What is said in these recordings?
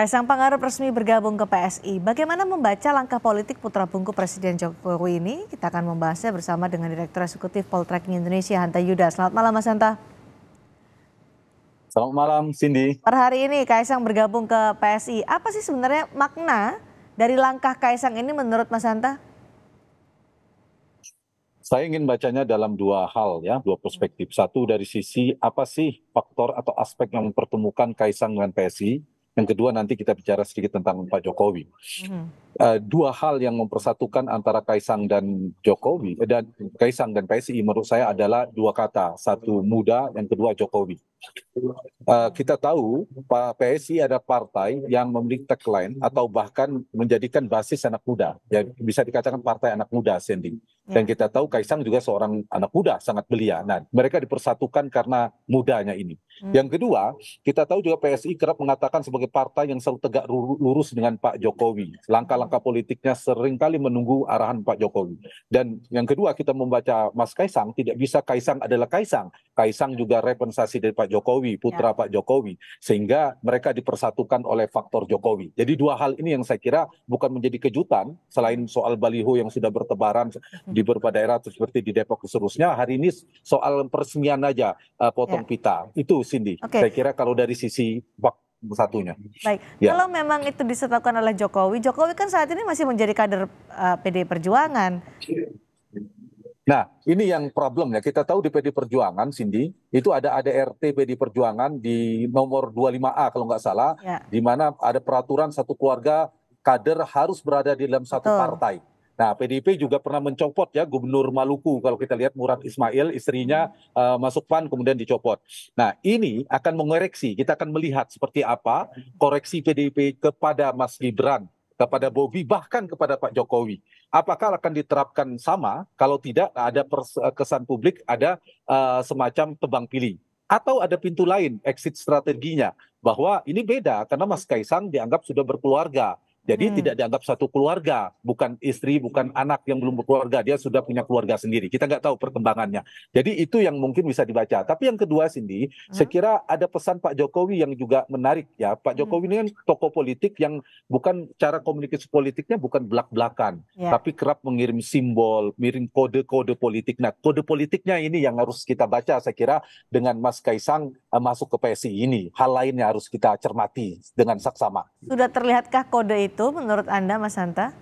Kaisang Pangarep resmi bergabung ke PSI. Bagaimana membaca langkah politik putra bungku Presiden Jokowi ini? Kita akan membahasnya bersama dengan Direktur Eksekutif Poltreking Indonesia Hanta Yuda. Selamat malam Mas Hanta. Selamat malam Cindy. Per hari ini Kaisang bergabung ke PSI. Apa sih sebenarnya makna dari langkah Kaisang ini menurut Mas Hanta? saya ingin bacanya dalam dua hal ya, dua perspektif. Satu dari sisi apa sih faktor atau aspek yang mempertemukan Kaisang dengan PSI. Yang kedua nanti kita bicara sedikit tentang Pak Jokowi. Hmm. Uh, dua hal yang mempersatukan antara Kaisang dan Jokowi eh, dan Kaisang dan PSI menurut saya adalah dua kata, satu muda, yang kedua Jokowi. Uh, kita tahu Pak PSI ada partai yang memiliki tagline atau bahkan menjadikan basis anak muda. Ya bisa dikatakan partai anak muda Sandy. Ya. Dan kita tahu Kaisang juga seorang anak muda, sangat belia. Nah, mereka dipersatukan karena mudanya ini. Hmm. Yang kedua, kita tahu juga PSI kerap mengatakan sebagai partai yang selalu tegak lurus dengan Pak Jokowi. Langkah-langkah politiknya seringkali menunggu arahan Pak Jokowi. Dan yang kedua, kita membaca Mas Kaisang, tidak bisa Kaisang adalah Kaisang. Kaisang juga representasi dari Pak Jokowi, putra ya. Pak Jokowi. Sehingga mereka dipersatukan oleh faktor Jokowi. Jadi dua hal ini yang saya kira bukan menjadi kejutan, selain soal baliho yang sudah bertebaran hmm. di beberapa daerah seperti di Depok seterusnya, hari ini soal peresmian aja eh, potong ya. pita. Itu Cindy. Okay. Saya kira kalau dari sisi bak satunya. Baik, ya. kalau memang itu disebabkan oleh Jokowi, Jokowi kan saat ini masih menjadi kader uh, eh, PD Perjuangan. Nah, ini yang problemnya. Kita tahu di PD Perjuangan, Cindy, itu ada ADRT PD Perjuangan di nomor 25A kalau nggak salah, ya. di mana ada peraturan satu keluarga kader harus berada di dalam satu Betul. partai. Nah, PDIP juga pernah mencopot ya Gubernur Maluku kalau kita lihat Murad Ismail istrinya uh, masuk PAN kemudian dicopot. Nah, ini akan mengoreksi, kita akan melihat seperti apa koreksi PDIP kepada Mas Gibran, kepada Bobi bahkan kepada Pak Jokowi. Apakah akan diterapkan sama? Kalau tidak ada eh, kesan publik ada uh, semacam tebang pilih atau ada pintu lain exit strateginya bahwa ini beda karena Mas Kaisang dianggap sudah berkeluarga jadi hmm. tidak dianggap satu keluarga, bukan istri, bukan hmm. anak yang belum berkeluarga, dia sudah punya keluarga sendiri. Kita nggak tahu perkembangannya. Jadi itu yang mungkin bisa dibaca. Tapi yang kedua, Cindy, hmm. saya kira ada pesan Pak Jokowi yang juga menarik ya. Pak hmm. Jokowi hmm. ini kan tokoh politik yang bukan cara komunikasi politiknya bukan belak-belakan, yeah. tapi kerap mengirim simbol, miring kode-kode politik. Nah, kode politiknya ini yang harus kita baca, saya kira dengan Mas Kaisang uh, masuk ke PSI ini. Hal lainnya harus kita cermati dengan saksama. Sudah terlihatkah kode itu? itu menurut Anda Mas Santa?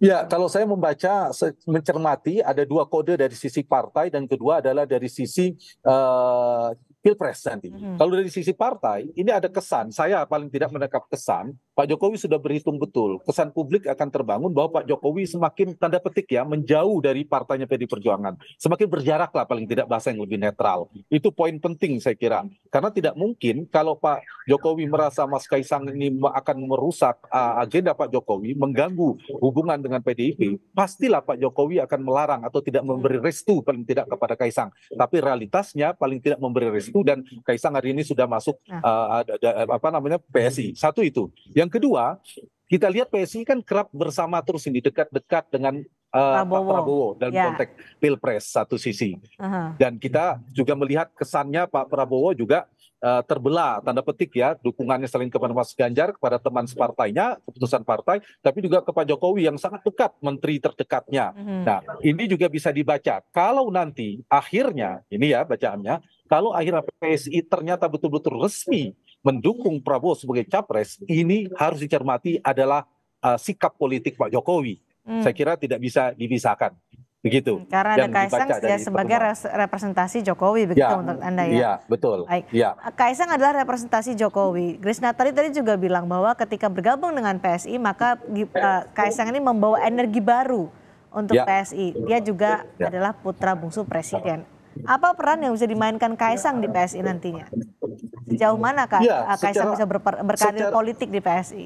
Ya, kalau saya membaca, mencermati ada dua kode dari sisi partai dan kedua adalah dari sisi uh, pilpres nanti. Mm -hmm. Kalau dari sisi partai, ini ada kesan. Saya paling tidak menangkap kesan Pak Jokowi sudah berhitung betul. Kesan publik akan terbangun bahwa Pak Jokowi semakin tanda petik ya menjauh dari partainya PD Perjuangan, semakin berjarak lah paling tidak bahasa yang lebih netral. Itu poin penting saya kira. Karena tidak mungkin kalau Pak Jokowi merasa Mas Kaisang ini akan merusak agenda Pak Jokowi, mengganggu hubungan dengan PDIP, pastilah Pak Jokowi akan melarang atau tidak memberi mm-hmm. restu paling tidak kepada Kaisang. Tapi realitasnya paling tidak memberi restu itu dan Kaisang hari ini sudah masuk uh, apa namanya PSI. Hmm. Satu itu. Yang kedua, kita lihat PSI kan kerap bersama terus ini dekat-dekat dengan uh, Prabowo. Pak Prabowo dalam ya. konteks pilpres satu sisi. Uh -huh. Dan kita juga melihat kesannya Pak Prabowo juga uh, terbelah tanda petik ya dukungannya selain kepada Mas Ganjar kepada teman separtainya keputusan partai, tapi juga ke Pak Jokowi yang sangat dekat menteri terdekatnya. Uh hmm. -huh. Nah ini juga bisa dibaca kalau nanti akhirnya ini ya bacaannya kalau akhirnya PSI ternyata betul-betul resmi mendukung Prabowo sebagai capres, ini harus dicermati adalah uh, sikap politik Pak Jokowi. Hmm. Saya kira tidak bisa dipisahkan. Begitu. Hmm, karena ada Kaisang ya sebagai pertemuan. representasi Jokowi begitu ya, menurut Anda ya. Iya, betul. Baik. Ya. Kaisang adalah representasi Jokowi. Grisna tadi tadi juga bilang bahwa ketika bergabung dengan PSI maka uh, Kaisang ini membawa energi baru untuk ya. PSI. Dia juga ya. adalah putra bungsu presiden. Apa peran yang bisa dimainkan Kaisang di PSI nantinya? Sejauh mana Kak, ya, Kaisang bisa berper, berkarir politik di PSI?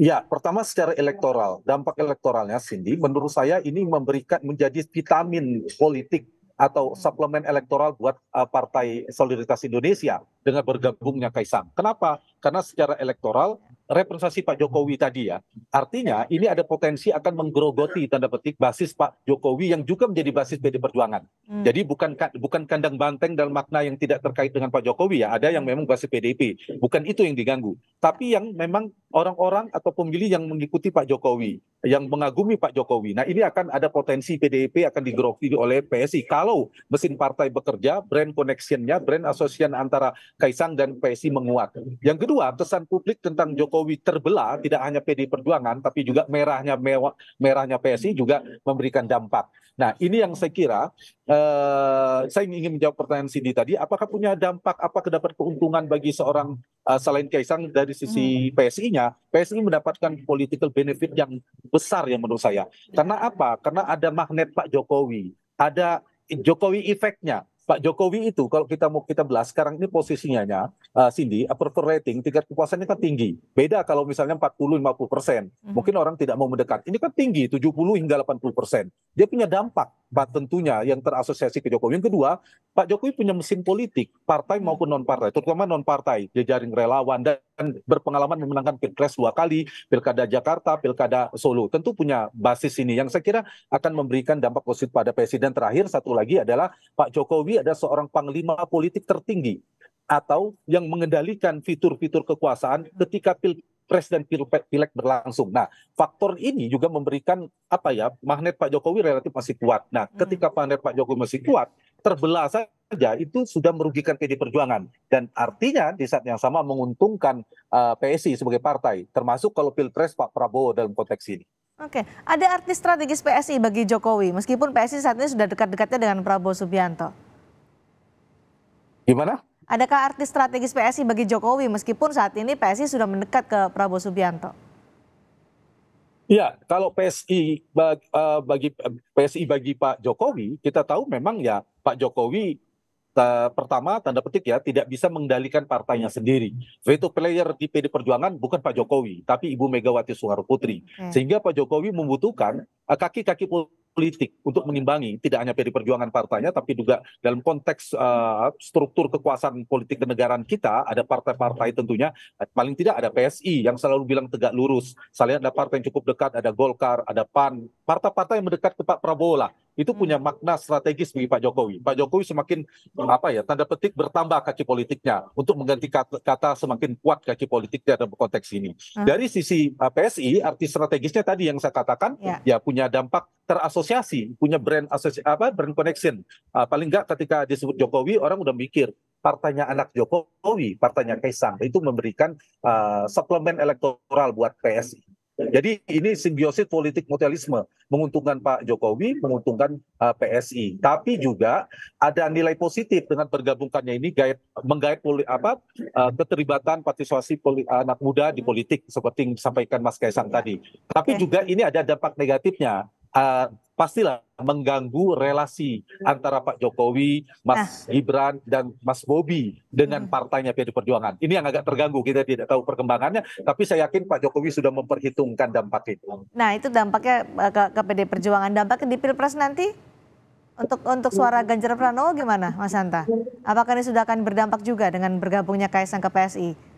Ya, pertama secara elektoral, dampak elektoralnya Cindy, menurut saya ini memberikan menjadi vitamin politik atau suplemen elektoral buat uh, Partai Solidaritas Indonesia dengan bergabungnya Kaisang. Kenapa? Karena secara elektoral representasi Pak Jokowi tadi ya. Artinya ini ada potensi akan menggerogoti tanda petik basis Pak Jokowi yang juga menjadi basis PD Perjuangan. Hmm. Jadi bukan bukan kandang banteng dalam makna yang tidak terkait dengan Pak Jokowi ya. Ada yang hmm. memang basis PDIP. Bukan itu yang diganggu. Tapi yang memang orang-orang atau pemilih yang mengikuti Pak Jokowi, yang mengagumi Pak Jokowi. Nah ini akan ada potensi PDIP akan digerogoti oleh PSI. Kalau mesin partai bekerja, brand connection-nya, brand asosian antara Kaisang dan PSI menguat. Yang kedua, pesan publik tentang Jokowi terbelah tidak hanya PDI Perjuangan, tapi juga merahnya mewah, merahnya PSI juga memberikan dampak. Nah ini yang saya kira, eh, saya ingin menjawab pertanyaan Cindy tadi, apakah punya dampak, apa dapat keuntungan bagi seorang Eh, selain kaisang dari sisi hmm. psi nya psi mendapatkan political benefit yang besar ya menurut saya karena apa karena ada magnet pak jokowi ada jokowi efeknya Pak Jokowi itu kalau kita mau kita belas sekarang ini posisinya ya uh, eh, Cindy approval rating tingkat kepuasannya kan tinggi. Beda kalau misalnya 40 50 persen. Hmm. Mungkin orang tidak mau mendekat. Ini kan tinggi 70 hingga 80 persen dia punya dampak Pak tentunya yang terasosiasi ke Jokowi. Yang kedua, Pak Jokowi punya mesin politik, partai hmm. maupun non-partai, terutama non-partai, dia jaring relawan dan berpengalaman memenangkan pilpres dua kali, pilkada Jakarta, pilkada Solo. Tentu punya basis ini yang saya kira akan memberikan dampak positif pada presiden. Terakhir satu lagi adalah Pak Jokowi ada seorang panglima politik tertinggi atau yang mengendalikan fitur-fitur kekuasaan ketika pil presiden pilek berlangsung. Nah, faktor ini juga memberikan apa ya magnet Pak Jokowi relatif masih kuat. Nah, hmm. ketika magnet Pak Jokowi masih kuat, terbelah saja itu sudah merugikan PD Perjuangan dan artinya di saat yang sama menguntungkan uh, eh, PSI sebagai partai, termasuk kalau pilpres Pak Prabowo dalam konteks ini. Oke, ada arti strategis PSI bagi Jokowi meskipun PSI saat ini sudah dekat-dekatnya dengan Prabowo Subianto. Gimana? Adakah arti strategis PSI bagi Jokowi meskipun saat ini PSI sudah mendekat ke Prabowo Subianto? Iya, kalau PSI eh, bagi, bagi PSI bagi Pak Jokowi, kita tahu memang ya Pak Jokowi eh, pertama tanda petik ya tidak bisa mengendalikan partainya sendiri. Veto player di PD Perjuangan bukan Pak Jokowi, tapi Ibu Megawati Soekarno Putri. Okay. Sehingga Pak Jokowi membutuhkan eh, kaki-kaki politik politik untuk menimbangi tidak hanya pd Perjuangan partainya tapi juga dalam konteks uh, struktur kekuasaan politik kenegaraan kita ada partai-partai tentunya eh, paling tidak ada PSI yang selalu bilang tegak lurus. Saya lihat ada partai yang cukup dekat, ada Golkar, ada PAN, partai-partai yang mendekat ke Pak Prabowo lah itu hmm. punya makna strategis bagi Pak Jokowi. Pak Jokowi semakin apa ya tanda petik bertambah kaki politiknya untuk mengganti kata, semakin kuat kaki politiknya dalam konteks ini. Ah. Dari sisi ah, PSI arti strategisnya tadi yang saya katakan yeah. ya punya dampak terasosiasi, punya brand asosiasi apa brand connection. Uh, paling enggak ketika disebut Jokowi orang udah mikir partainya anak Jokowi, partainya Kaisang itu memberikan uh, suplemen elektoral buat PSI. Jadi ini simbiosis politik mutualisme menguntungkan Pak Jokowi, menguntungkan uh, eh, PSI. Tapi juga ada nilai positif dengan bergabungkannya ini gaya, menggait poli, apa, uh, keterlibatan partisipasi poli, anak muda di politik seperti yang disampaikan Mas Kaisang tadi. Tapi juga ini ada dampak negatifnya Ah, pastilah mengganggu relasi antara Pak Jokowi, Mas nah. Gibran dan Mas Bobi dengan hmm. partainya PD Perjuangan. Ini yang agak terganggu, kita tidak tahu perkembangannya, tapi saya yakin Pak Jokowi sudah memperhitungkan dampak itu. Nah, itu dampaknya eh, ke, ke PD Perjuangan, dampaknya di Pilpres nanti untuk untuk suara Ganjar Pranowo gimana, Mas Santa? Apakah ini sudah akan berdampak juga dengan bergabungnya Kaisang ke PSI?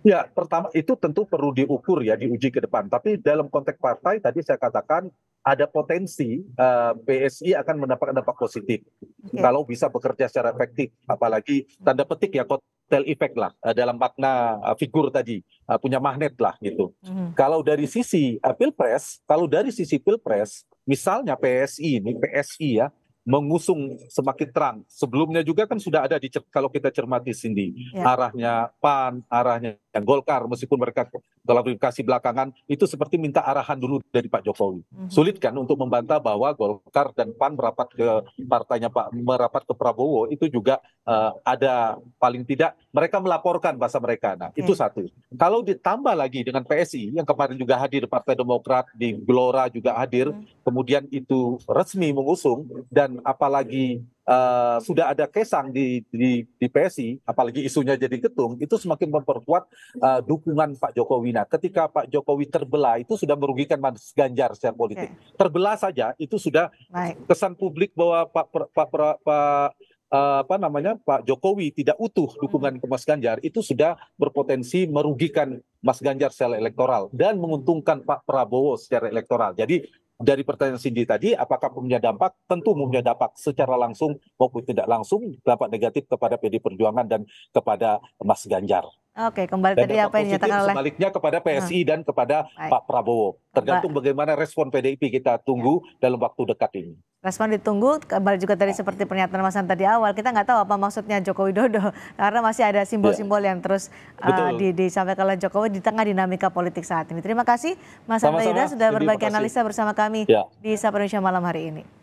Ya, pertama itu tentu perlu diukur ya, diuji ke depan. Tapi dalam konteks partai tadi saya katakan ada potensi uh, eh, PSI akan mendapatkan dampak positif okay. kalau bisa bekerja secara efektif, apalagi tanda petik ya kotel effect lah uh, dalam makna uh, figur tadi uh, punya magnet lah gitu. Mm. Kalau dari sisi uh, pilpres, kalau dari sisi pilpres, misalnya PSI ini PSI ya mengusung semakin terang. Sebelumnya juga kan sudah ada di kalau kita cermati sini yeah. arahnya PAN, arahnya dan Golkar meskipun mereka klarifikasi belakangan itu seperti minta arahan dulu dari Pak Jokowi. Mhm. Sulit kan untuk membantah bahwa Golkar dan PAN merapat ke partainya Pak merapat ke Prabowo itu juga uh, ada paling tidak mereka melaporkan bahasa mereka. Nah, okay. itu satu. Kalau ditambah lagi dengan PSI yang kemarin juga hadir Partai Demokrat di Gelora juga hadir, mm kemudian itu resmi mengusung dan apalagi Uh, sudah ada Kesang di, di di PSI, apalagi isunya jadi ketum, itu semakin memperkuat uh, dukungan Pak Jokowi. Nah, ketika Pak Jokowi terbelah itu sudah merugikan Mas Ganjar secara politik. Okay. Terbelah saja itu sudah Baik. kesan publik bahwa Pak Pak Pak, Pak eh, apa namanya Pak Jokowi tidak utuh dukungan ke Mas Ganjar itu sudah berpotensi merugikan Mas Ganjar secara elektoral dan menguntungkan Pak Prabowo secara elektoral. Jadi dari pertanyaan Cindy tadi, apakah punya dampak? Tentu punya dampak secara langsung maupun tidak langsung, dampak negatif kepada PD Perjuangan dan kepada Mas Ganjar. Oke, kembali dan tadi apa yang dinyatakan oleh sebaliknya kepada ah. PSI hmm. dan kepada Baik. Pak Prabowo. Tergantung Baik. bagaimana respon PDIP kita tunggu ya. dalam waktu dekat ini. Respon ditunggu, kembali juga tadi seperti pernyataan Mas tadi awal, kita nggak tahu apa maksudnya Joko Widodo, karena masih ada simbol-simbol iya. yang terus uh, di, disampaikan oleh Jokowi di tengah dinamika politik saat ini. Terima kasih Mas An sudah berbagi analisa bersama kami ya. di Sapa Indonesia malam hari ini.